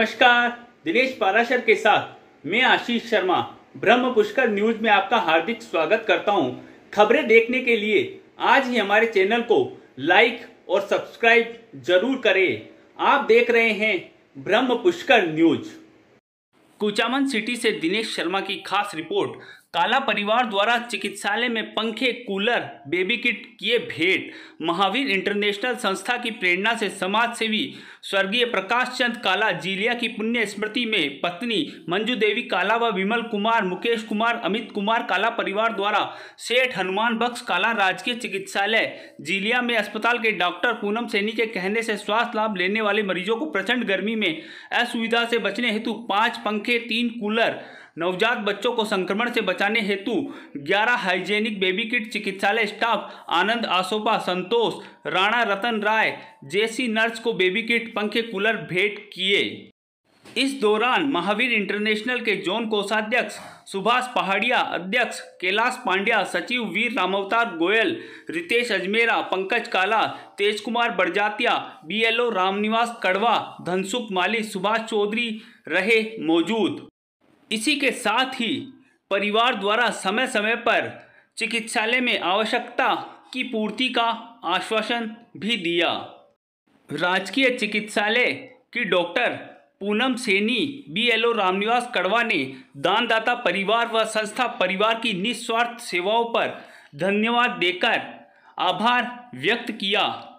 नमस्कार दिनेश पाराशर के साथ मैं आशीष शर्मा ब्रह्म पुष्कर न्यूज में आपका हार्दिक स्वागत करता हूं। खबरें देखने के लिए आज ही हमारे चैनल को लाइक और सब्सक्राइब जरूर करें आप देख रहे हैं ब्रह्म पुष्कर न्यूज कुचामन सिटी से दिनेश शर्मा की खास रिपोर्ट काला परिवार द्वारा चिकित्सालय में पंखे कूलर बेबी किट किए भेंट महावीर इंटरनेशनल संस्था की प्रेरणा से समाज सेवी स्वर्गीय प्रकाश चंद काला जीलिया की पुण्य स्मृति में पत्नी मंजू देवी काला व विमल कुमार मुकेश कुमार अमित कुमार काला परिवार द्वारा सेठ हनुमान बख्श काला राजकीय चिकित्सालय जीलिया में अस्पताल के डॉक्टर पूनम सैनी के कहने से स्वास्थ्य लाभ लेने वाले मरीजों को प्रचंड गर्मी में असुविधा से बचने हेतु पाँच पंखे तीन कूलर नवजात बच्चों को संक्रमण से बचाने हेतु 11 हाइजेनिक बेबी किट चिकित्सालय स्टाफ आनंद आसोपा संतोष राणा रतन राय जेसी नर्स को बेबी किट पंखे कूलर भेंट किए इस दौरान महावीर इंटरनेशनल के जोन कोषाध्यक्ष सुभाष पहाड़िया अध्यक्ष कैलाश पांड्या सचिव वीर रामवतार गोयल रितेश अजमेरा पंकज काला तेज कुमार बड़जातिया बीएलओ रामनिवास कड़वा धनसुख माली सुभाष चौधरी रहे मौजूद इसी के साथ ही परिवार द्वारा समय समय पर चिकित्सालय में आवश्यकता की पूर्ति का आश्वासन भी दिया राजकीय चिकित्सालय की doctor Poonam Saini B L O Ramniwas Kadwa ने दानदाता परिवार व संस्था परिवार की निस्वार्थ सेवाओं पर धन्यवाद देकर आभार व्यक्त किया